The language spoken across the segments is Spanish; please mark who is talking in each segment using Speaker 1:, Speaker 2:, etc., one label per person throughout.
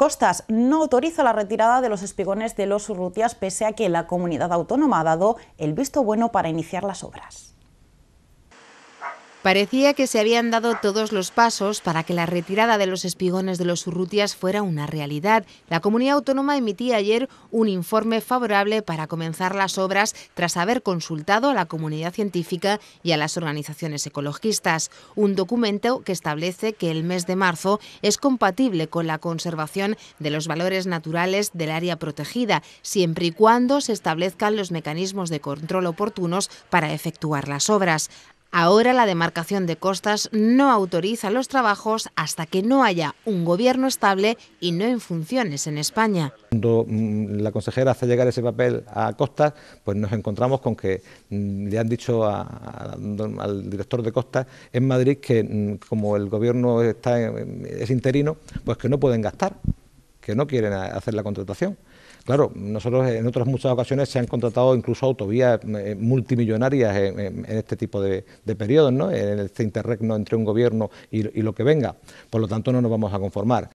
Speaker 1: Costas no autoriza la retirada de los espigones de los Urrutias pese a que la comunidad autónoma ha dado el visto bueno para iniciar las obras.
Speaker 2: Parecía que se habían dado todos los pasos para que la retirada de los espigones de los urrutias fuera una realidad. La comunidad autónoma emitía ayer un informe favorable para comenzar las obras tras haber consultado a la comunidad científica y a las organizaciones ecologistas. Un documento que establece que el mes de marzo es compatible con la conservación de los valores naturales del área protegida, siempre y cuando se establezcan los mecanismos de control oportunos para efectuar las obras. Ahora la demarcación de costas no autoriza los trabajos hasta que no haya un gobierno estable y no en funciones en España.
Speaker 3: Cuando mm, la consejera hace llegar ese papel a costas, pues nos encontramos con que mm, le han dicho al director de costas en Madrid que mm, como el gobierno está, es interino, pues que no pueden gastar que no quieren hacer la contratación. Claro, nosotros en otras muchas ocasiones se han contratado incluso autovías mm, eh, multimillonarias en, este tipo de, periodos, ¿no? en este interregno entre un gobierno y, y lo que venga. Por lo tanto, no nos vamos a conformar.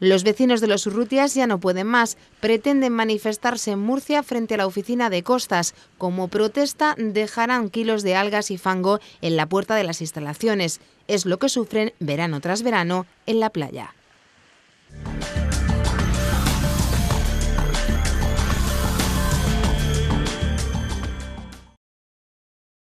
Speaker 2: Los vecinos de los Urrutias ya no pueden más. Pretenden manifestarse en Murcia frente a la oficina de costas. Como protesta, dejarán kilos de algas y fango en la puerta de las instalaciones. Es lo que sufren verano tras verano en la playa.